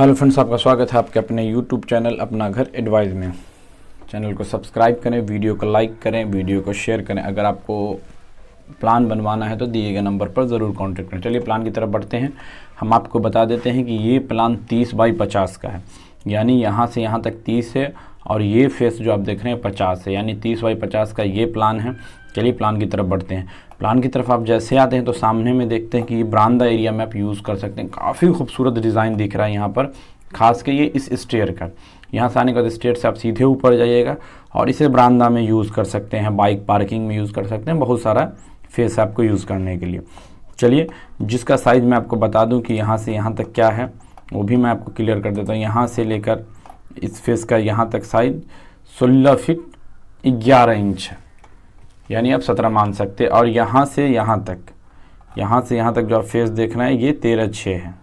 hello friends आपका स्वागत है आपके अपने यूट्यूब चैनल अपना घर एडवाइज़ में चैनल को सब्सक्राइब करें वीडियो को लाइक करें वीडियो को शेयर करें अगर आपको प्लान बनवाना है तो दिए गए नंबर पर ज़रूर कांटेक्ट करें चलिए प्लान की तरफ बढ़ते हैं हम आपको बता देते हैं कि ये प्लान 30 बाई 50 का है यानी यहाँ से यहाँ तक 30 है और ये फेस जो आप देख रहे हैं 50 है यानी 30 बाई 50 का ये प्लान है चलिए प्लान की तरफ बढ़ते हैं प्लान की तरफ आप जैसे आते हैं तो सामने में देखते हैं कि ये ब्रांदा एरिया में आप यूज़ कर सकते हैं काफ़ी खूबसूरत डिज़ाइन दिख रहा है यहाँ पर खास कर ये इस स्टेयर का यहाँ से आने के बाद स्टेयर से आप सीधे ऊपर जाइएगा और इसे ब्रांदा में यूज़ कर सकते हैं बाइक पार्किंग में यूज़ कर सकते हैं बहुत सारा फेस आपको यूज़ करने के लिए चलिए जिसका साइज़ मैं आपको बता दूँ कि यहाँ से यहाँ तक क्या है वो भी मैं आपको क्लियर कर देता हूँ यहाँ से लेकर इस फेस का यहाँ तक साइज सोलह फिट ग्यारह इंच है यानी आप सत्रह मान सकते और यहाँ से यहाँ तक यहाँ से यहाँ तक जो आप फेस देख रहे हैं ये तेरह छः है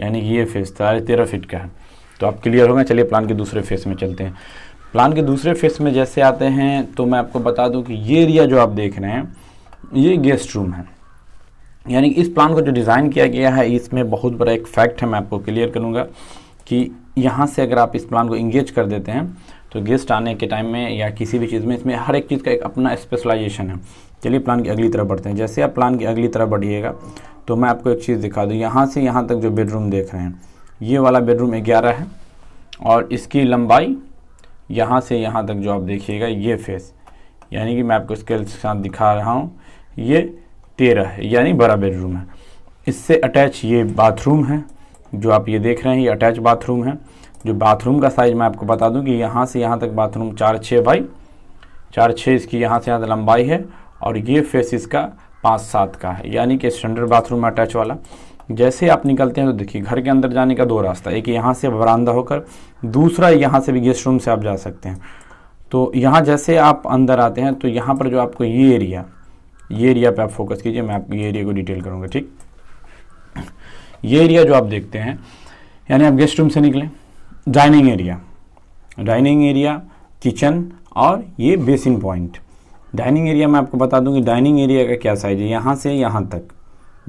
यानी ये फेस सारे तेरह फिट का है तो आप क्लियर हो गए चलिए प्लान के दूसरे फेस में चलते हैं प्लान के दूसरे फेस में जैसे आते हैं तो मैं आपको बता दूं कि ये एरिया जो आप देख रहे हैं ये गेस्ट रूम है यानी इस प्लान को जो डिज़ाइन किया गया है इसमें बहुत बड़ा एक फैक्ट है मैं आपको क्लियर करूँगा कि यहाँ से अगर आप इस प्लान को इंगेज कर देते हैं तो गेस्ट आने के टाइम में या किसी भी चीज़ में इसमें हर एक चीज़ का एक अपना स्पेशलाइजेशन है चलिए प्लान की अगली तरफ बढ़ते हैं जैसे आप प्लान की अगली तरफ बढ़िएगा तो मैं आपको एक चीज़ दिखा दूँ यहाँ से यहाँ तक जो बेडरूम देख रहे हैं ये वाला बेडरूम ग्यारह है और इसकी लंबाई यहाँ से यहाँ तक जो आप देखिएगा ये फेस यानी कि मैं आपको स्केल के साथ दिखा रहा हूँ ये तेरह है यानी बड़ा बेडरूम है इससे अटैच ये बाथरूम है जो आप ये देख रहे हैं ये अटैच बाथरूम है जो बाथरूम का साइज़ मैं आपको बता दूं कि यहाँ से यहाँ तक बाथरूम चार छः भाई चार छः इसकी यहाँ से यहाँ लंबाई है और ये फेस इसका पाँच सात का है यानी कि स्टैंडर्ड बाथरूम अटैच वाला जैसे आप निकलते हैं तो देखिए घर के अंदर जाने का दो रास्ता एक यहाँ से बरामदा होकर दूसरा यहाँ से भी गेस्ट रूम से आप जा सकते हैं तो यहाँ जैसे आप अंदर आते हैं तो यहाँ पर जो आपको ये एरिया ये एरिया पे आप फोकस कीजिए मैं आप ये एरिया को डिटेल करूँगा ठीक ये एरिया जो आप देखते हैं यानी आप गेस्ट रूम से निकलें dining area dining area kitchen और ये बेसिन पॉइंट डाइनिंग एरिया मैं आपको बता दूँगी कि डाइनिंग एरिया का क्या साइज़ है यहाँ से यहाँ तक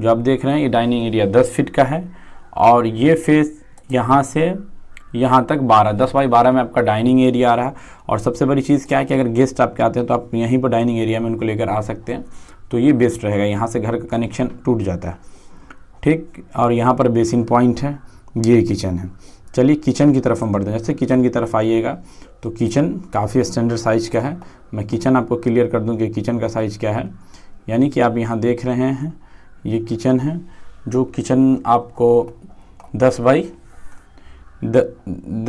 जो आप देख रहे हैं ये डाइनिंग एरिया दस फीट का है और ये फेस यहाँ से यहाँ तक बारह दस बाई बारह में आपका डाइनिंग एरिया आ रहा है और सबसे बड़ी चीज़ क्या है कि अगर गेस्ट आपके आते हैं तो आप यहीं पर डाइनिंग एरिया में उनको लेकर आ सकते हैं तो ये बेस्ट रहेगा यहाँ से घर का कनेक्शन टूट जाता है ठीक और यहाँ पर बेसिन पॉइंट है ये किचन है चलिए किचन की तरफ हम बढ़ते हैं जैसे किचन की तरफ आइएगा तो किचन काफ़ी स्टैंडर्ड साइज़ का है मैं किचन आपको क्लियर कर दूँ कि किचन का साइज़ क्या है यानी कि आप यहाँ देख रहे हैं ये किचन है जो किचन आपको दस बाई द,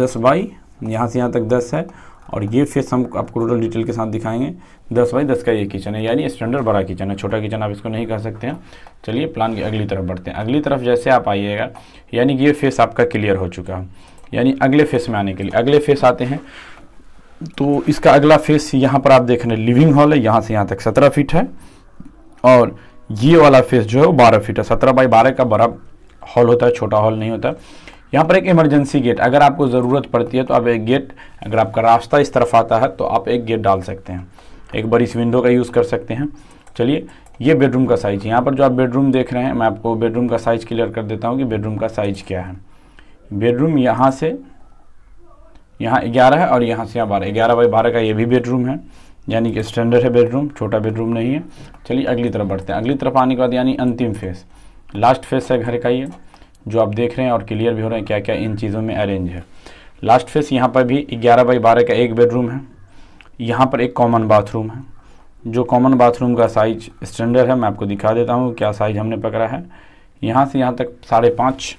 दस बाई यहाँ से यहाँ तक दस है और ये फेस हम आपको टोटल डिटेल के साथ दिखाएंगे दस बाई दस का ये किचन है यानी स्टैंडर्ड बड़ा किचन है छोटा किचन आप इसको नहीं कह सकते हैं चलिए प्लान की अगली तरफ बढ़ते हैं अगली तरफ जैसे आप आइएगा यानी कि ये फेस आपका क्लियर हो चुका है यानी अगले फेस में आने के लिए अगले फेस आते हैं तो इसका अगला फेस यहाँ पर आप देख रहे हैं लिविंग हॉल है यहाँ से यहाँ तक सत्रह फीट है और ये वाला फेस जो है वो बारह फीट है सत्रह बाई बारह का बड़ा हॉल होता है छोटा हॉल नहीं होता यहाँ पर एक इमरजेंसी गेट अगर आपको ज़रूरत पड़ती है तो आप एक गेट अगर आपका रास्ता इस तरफ आता है तो आप एक गेट डाल सकते हैं एक बड़ी इस विंडो का यूज़ कर सकते हैं चलिए ये बेडरूम का साइज़ यहाँ पर जो आप बेडरूम देख रहे हैं मैं आपको बेडरूम का साइज़ क्लियर कर देता हूँ कि बेडरूम का साइज़ क्या है बेडरूम यहाँ से यहाँ ग्यारह है और यहाँ से यहाँ बारह ग्यारह बाई बारह का ये भी बेडरूम है यानी कि स्टैंडर्ड है बेडरूम छोटा बेडरूम नहीं है चलिए अगली तरफ बढ़ते हैं अगली तरफ आने के बाद यानी अंतिम फेस लास्ट फेस है घर का ये जो आप देख रहे हैं और क्लियर भी हो रहे हैं क्या क्या इन चीज़ों में अरेंज है लास्ट फेस यहाँ पर भी ग्यारह बाई बारह का एक बेडरूम है यहाँ पर एक कॉमन बाथरूम है जो कॉमन बाथरूम का साइज स्टैंडर्ड है मैं आपको दिखा देता हूँ क्या साइज हमने पकड़ा है यहाँ से यहाँ तक साढ़े पाँच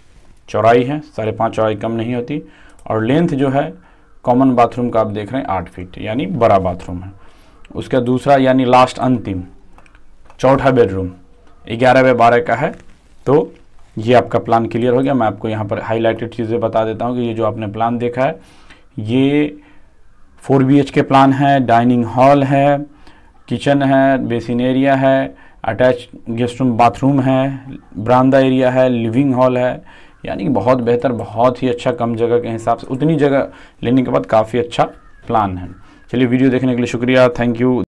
चौड़ाई है साढ़े पाँच चौड़ाई कम नहीं होती और लेंथ जो है कॉमन बाथरूम का आप देख रहे हैं आठ फीट यानी बड़ा बाथरूम है उसका दूसरा यानी लास्ट अंतिम चौथा बेडरूम ग्यारह बाय बारह का है तो ये आपका प्लान क्लियर हो गया मैं आपको यहाँ पर हाईलाइटेड चीज़ें बता देता हूँ कि ये जो आपने प्लान देखा है ये फोर बी के प्लान है डाइनिंग हॉल है किचन है बेसिन एरिया है अटैच गेस्ट रूम बाथरूम है बरामदा एरिया है लिविंग हॉल है यानी कि बहुत बेहतर बहुत ही अच्छा कम जगह के हिसाब से उतनी जगह लेने के बाद काफ़ी अच्छा प्लान है चलिए वीडियो देखने के लिए शुक्रिया थैंक यू